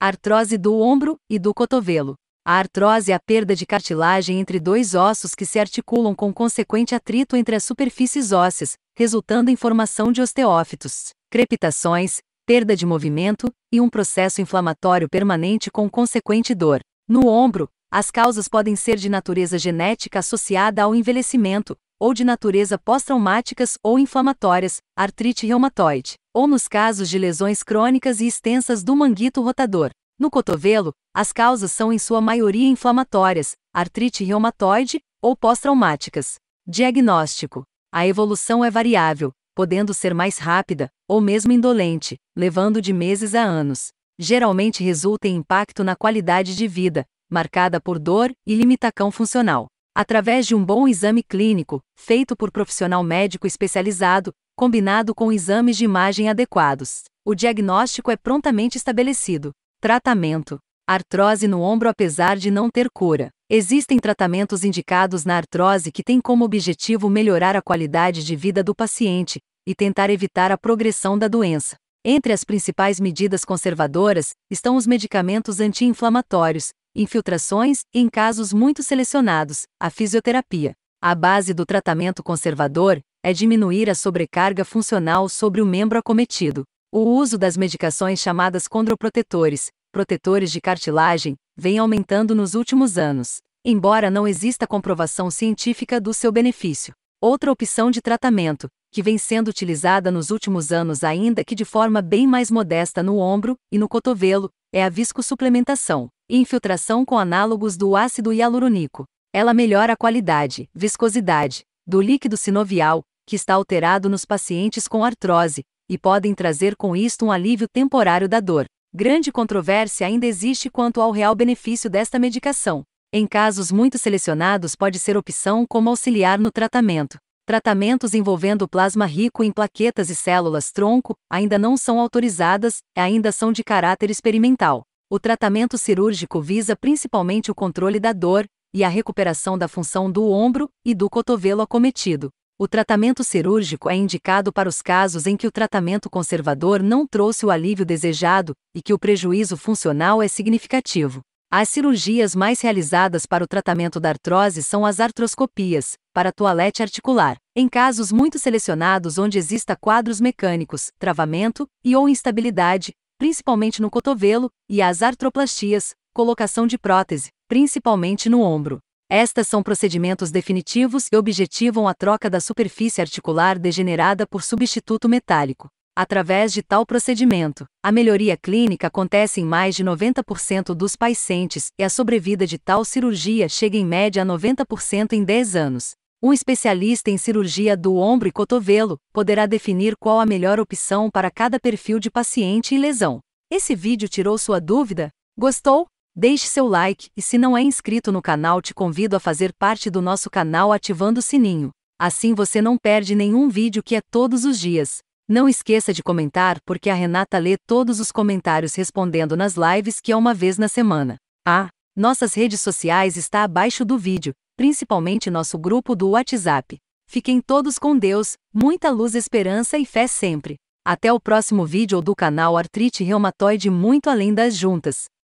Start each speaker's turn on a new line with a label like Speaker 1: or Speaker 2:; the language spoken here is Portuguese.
Speaker 1: artrose do ombro e do cotovelo. A artrose é a perda de cartilagem entre dois ossos que se articulam com consequente atrito entre as superfícies ósseas, resultando em formação de osteófitos, crepitações, perda de movimento e um processo inflamatório permanente com consequente dor. No ombro, as causas podem ser de natureza genética associada ao envelhecimento, ou de natureza pós-traumáticas ou inflamatórias, artrite reumatoide, ou nos casos de lesões crônicas e extensas do manguito rotador. No cotovelo, as causas são em sua maioria inflamatórias, artrite reumatoide ou pós-traumáticas. Diagnóstico: A evolução é variável, podendo ser mais rápida ou mesmo indolente, levando de meses a anos. Geralmente resulta em impacto na qualidade de vida, marcada por dor e limitação funcional através de um bom exame clínico, feito por profissional médico especializado, combinado com exames de imagem adequados. O diagnóstico é prontamente estabelecido. Tratamento: Artrose no ombro, apesar de não ter cura. Existem tratamentos indicados na artrose que têm como objetivo melhorar a qualidade de vida do paciente e tentar evitar a progressão da doença. Entre as principais medidas conservadoras estão os medicamentos anti-inflamatórios, infiltrações e, em casos muito selecionados, a fisioterapia. A base do tratamento conservador é diminuir a sobrecarga funcional sobre o membro acometido. O uso das medicações chamadas condroprotetores, protetores de cartilagem, vem aumentando nos últimos anos, embora não exista comprovação científica do seu benefício. Outra opção de tratamento, que vem sendo utilizada nos últimos anos, ainda que de forma bem mais modesta no ombro e no cotovelo, é a viscosuplementação. Infiltração com análogos do ácido hialurônico. Ela melhora a qualidade, viscosidade, do líquido sinovial, que está alterado nos pacientes com artrose, e podem trazer com isto um alívio temporário da dor. Grande controvérsia ainda existe quanto ao real benefício desta medicação. Em casos muito selecionados, pode ser opção como auxiliar no tratamento. Tratamentos envolvendo plasma rico em plaquetas e células tronco ainda não são autorizadas, ainda são de caráter experimental. O tratamento cirúrgico visa principalmente o controle da dor e a recuperação da função do ombro e do cotovelo acometido. O tratamento cirúrgico é indicado para os casos em que o tratamento conservador não trouxe o alívio desejado e que o prejuízo funcional é significativo. As cirurgias mais realizadas para o tratamento da artrose são as artroscopias, para toalete articular, em casos muito selecionados onde exista quadros mecânicos, travamento e ou instabilidade, principalmente no cotovelo, e as artroplastias, colocação de prótese, principalmente no ombro. Estas são procedimentos definitivos e objetivam a troca da superfície articular degenerada por substituto metálico. Através de tal procedimento, a melhoria clínica acontece em mais de 90% dos pacientes e a sobrevida de tal cirurgia chega em média a 90% em 10 anos. Um especialista em cirurgia do ombro e cotovelo poderá definir qual a melhor opção para cada perfil de paciente e lesão. Esse vídeo tirou sua dúvida? Gostou? Deixe seu like e se não é inscrito no canal, te convido a fazer parte do nosso canal ativando o sininho. Assim você não perde nenhum vídeo que é todos os dias. Não esqueça de comentar, porque a Renata lê todos os comentários respondendo nas lives que é uma vez na semana. Ah, nossas redes sociais está abaixo do vídeo principalmente nosso grupo do WhatsApp. Fiquem todos com Deus, muita luz, esperança e fé sempre. Até o próximo vídeo do canal Artrite Reumatoide Muito Além das Juntas.